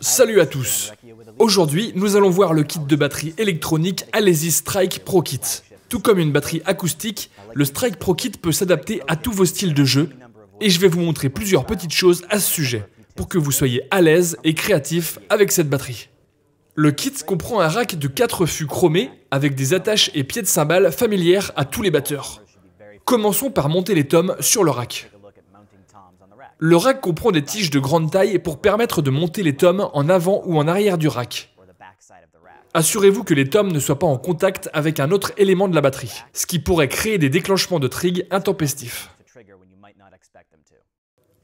Salut à tous Aujourd'hui, nous allons voir le kit de batterie électronique Alesi Strike Pro Kit. Tout comme une batterie acoustique, le Strike Pro Kit peut s'adapter à tous vos styles de jeu, et je vais vous montrer plusieurs petites choses à ce sujet, pour que vous soyez à l'aise et créatif avec cette batterie. Le kit comprend un rack de 4 fûts chromés, avec des attaches et pieds de cymbales familières à tous les batteurs. Commençons par monter les tomes sur le rack. Le rack comprend des tiges de grande taille pour permettre de monter les tomes en avant ou en arrière du rack. Assurez-vous que les tomes ne soient pas en contact avec un autre élément de la batterie, ce qui pourrait créer des déclenchements de trig intempestifs.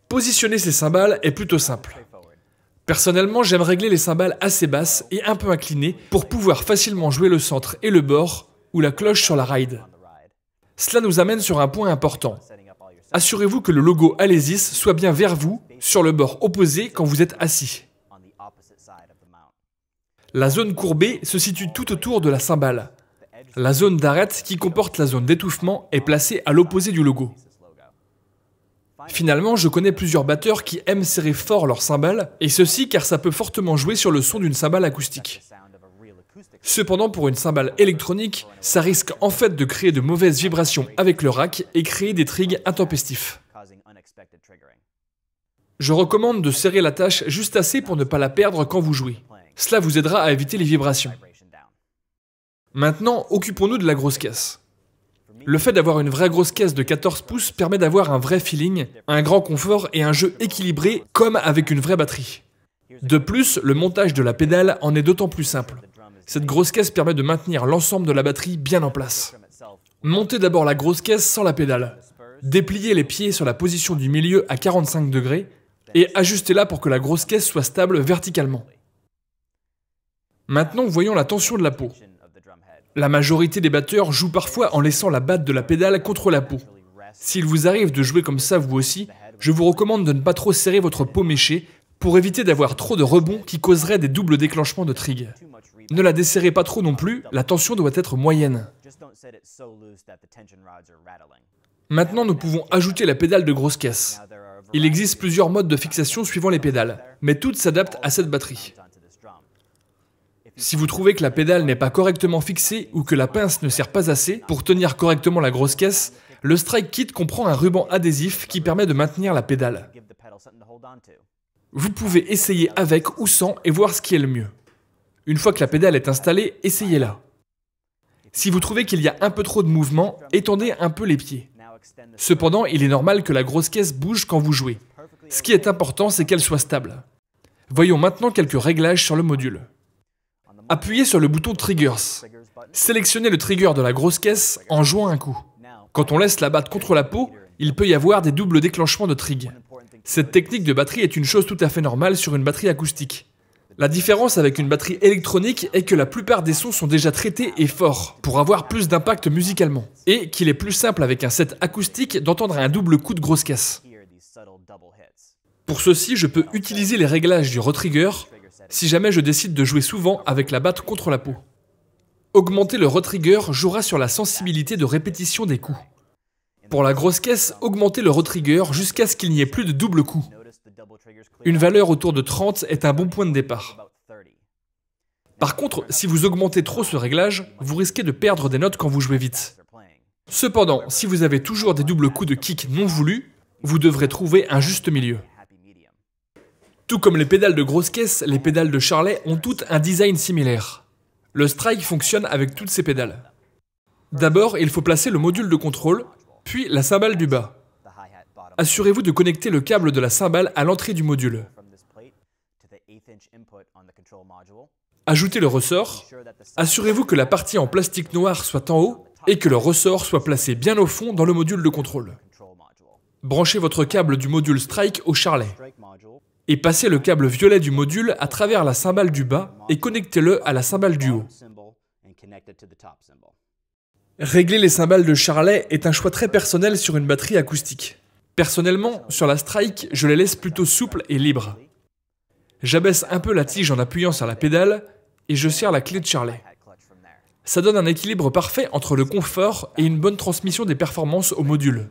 Positionner ces cymbales est plutôt simple. Personnellement, j'aime régler les cymbales assez basses et un peu inclinées pour pouvoir facilement jouer le centre et le bord ou la cloche sur la ride. Cela nous amène sur un point important assurez-vous que le logo Alesis soit bien vers vous, sur le bord opposé quand vous êtes assis. La zone courbée se situe tout autour de la cymbale. La zone d'arête qui comporte la zone d'étouffement est placée à l'opposé du logo. Finalement, je connais plusieurs batteurs qui aiment serrer fort leur cymbale, et ceci car ça peut fortement jouer sur le son d'une cymbale acoustique. Cependant, pour une cymbale électronique, ça risque en fait de créer de mauvaises vibrations avec le rack et créer des trigs intempestifs. Je recommande de serrer la tâche juste assez pour ne pas la perdre quand vous jouez. Cela vous aidera à éviter les vibrations. Maintenant, occupons-nous de la grosse caisse. Le fait d'avoir une vraie grosse caisse de 14 pouces permet d'avoir un vrai feeling, un grand confort et un jeu équilibré comme avec une vraie batterie. De plus, le montage de la pédale en est d'autant plus simple. Cette grosse caisse permet de maintenir l'ensemble de la batterie bien en place. Montez d'abord la grosse caisse sans la pédale. Dépliez les pieds sur la position du milieu à 45 degrés et ajustez-la pour que la grosse caisse soit stable verticalement. Maintenant, voyons la tension de la peau. La majorité des batteurs jouent parfois en laissant la batte de la pédale contre la peau. S'il vous arrive de jouer comme ça vous aussi, je vous recommande de ne pas trop serrer votre peau méchée pour éviter d'avoir trop de rebonds qui causeraient des doubles déclenchements de trig. Ne la desserrez pas trop non plus, la tension doit être moyenne. Maintenant, nous pouvons ajouter la pédale de grosse caisse. Il existe plusieurs modes de fixation suivant les pédales, mais toutes s'adaptent à cette batterie. Si vous trouvez que la pédale n'est pas correctement fixée ou que la pince ne sert pas assez pour tenir correctement la grosse caisse, le Strike Kit comprend un ruban adhésif qui permet de maintenir la pédale. Vous pouvez essayer avec ou sans et voir ce qui est le mieux. Une fois que la pédale est installée, essayez-la. Si vous trouvez qu'il y a un peu trop de mouvement, étendez un peu les pieds. Cependant, il est normal que la grosse caisse bouge quand vous jouez. Ce qui est important, c'est qu'elle soit stable. Voyons maintenant quelques réglages sur le module. Appuyez sur le bouton Triggers. Sélectionnez le trigger de la grosse caisse en jouant un coup. Quand on laisse la batte contre la peau, il peut y avoir des doubles déclenchements de trig. Cette technique de batterie est une chose tout à fait normale sur une batterie acoustique. La différence avec une batterie électronique est que la plupart des sons sont déjà traités et forts, pour avoir plus d'impact musicalement, et qu'il est plus simple avec un set acoustique d'entendre un double coup de grosse caisse. Pour ceci, je peux utiliser les réglages du retrigger si jamais je décide de jouer souvent avec la batte contre la peau. Augmenter le retrigger jouera sur la sensibilité de répétition des coups. Pour la grosse caisse, augmenter le retrigger jusqu'à ce qu'il n'y ait plus de double coup. Une valeur autour de 30 est un bon point de départ. Par contre, si vous augmentez trop ce réglage, vous risquez de perdre des notes quand vous jouez vite. Cependant, si vous avez toujours des doubles coups de kick non voulus, vous devrez trouver un juste milieu. Tout comme les pédales de grosse caisse, les pédales de Charlet ont toutes un design similaire. Le strike fonctionne avec toutes ces pédales. D'abord, il faut placer le module de contrôle, puis la cymbale du bas. Assurez-vous de connecter le câble de la cymbale à l'entrée du module. Ajoutez le ressort. Assurez-vous que la partie en plastique noir soit en haut et que le ressort soit placé bien au fond dans le module de contrôle. Branchez votre câble du module Strike au charlet et passez le câble violet du module à travers la cymbale du bas et connectez-le à la cymbale du haut. Régler les cymbales de charlet est un choix très personnel sur une batterie acoustique. Personnellement, sur la Strike, je les laisse plutôt souples et libres. J'abaisse un peu la tige en appuyant sur la pédale et je serre la clé de Charlet. Ça donne un équilibre parfait entre le confort et une bonne transmission des performances au module.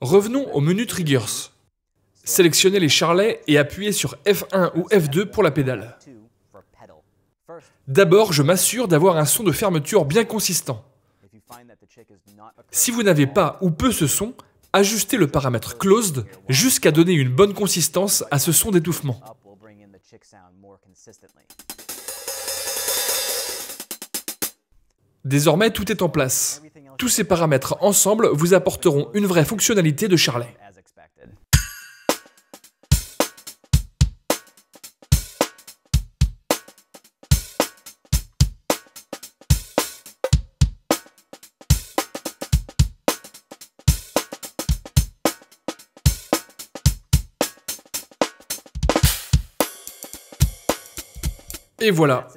Revenons au menu Triggers. Sélectionnez les charlets et appuyez sur F1 ou F2 pour la pédale. D'abord, je m'assure d'avoir un son de fermeture bien consistant. Si vous n'avez pas ou peu ce son, ajustez le paramètre closed jusqu'à donner une bonne consistance à ce son d'étouffement. Désormais, tout est en place. Tous ces paramètres ensemble vous apporteront une vraie fonctionnalité de Charlet. Et voilà.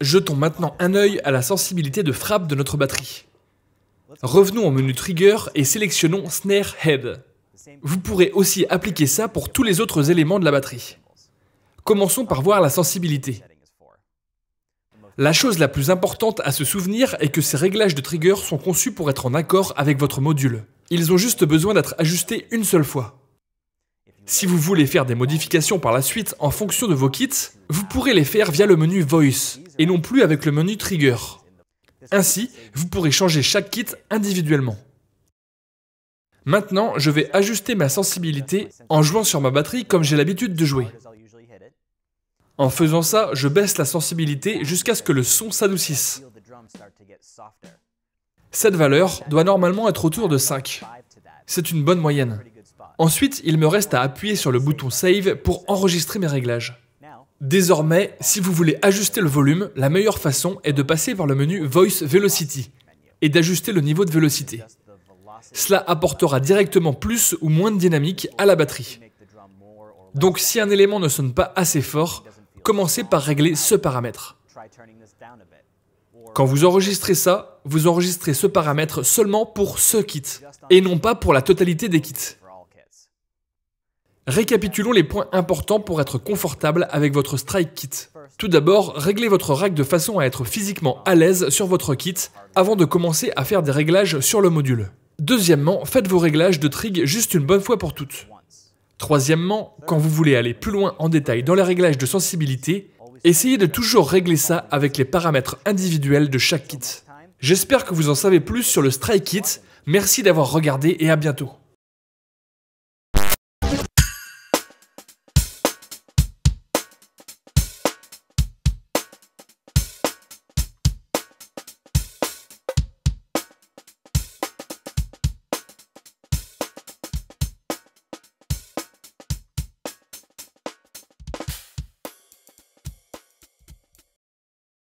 Jetons maintenant un œil à la sensibilité de frappe de notre batterie. Revenons au menu Trigger et sélectionnons Snare Head. Vous pourrez aussi appliquer ça pour tous les autres éléments de la batterie. Commençons par voir la sensibilité. La chose la plus importante à se souvenir est que ces réglages de trigger sont conçus pour être en accord avec votre module. Ils ont juste besoin d'être ajustés une seule fois. Si vous voulez faire des modifications par la suite en fonction de vos kits, vous pourrez les faire via le menu Voice, et non plus avec le menu Trigger. Ainsi, vous pourrez changer chaque kit individuellement. Maintenant, je vais ajuster ma sensibilité en jouant sur ma batterie comme j'ai l'habitude de jouer. En faisant ça, je baisse la sensibilité jusqu'à ce que le son s'adoucisse. Cette valeur doit normalement être autour de 5. C'est une bonne moyenne. Ensuite, il me reste à appuyer sur le bouton Save pour enregistrer mes réglages. Désormais, si vous voulez ajuster le volume, la meilleure façon est de passer par le menu Voice Velocity et d'ajuster le niveau de vélocité. Cela apportera directement plus ou moins de dynamique à la batterie. Donc si un élément ne sonne pas assez fort, commencez par régler ce paramètre. Quand vous enregistrez ça, vous enregistrez ce paramètre seulement pour ce kit, et non pas pour la totalité des kits. Récapitulons les points importants pour être confortable avec votre strike kit. Tout d'abord, réglez votre rack de façon à être physiquement à l'aise sur votre kit avant de commencer à faire des réglages sur le module. Deuxièmement, faites vos réglages de trig juste une bonne fois pour toutes. Troisièmement, quand vous voulez aller plus loin en détail dans les réglages de sensibilité, essayez de toujours régler ça avec les paramètres individuels de chaque kit. J'espère que vous en savez plus sur le Strike Kit, merci d'avoir regardé et à bientôt.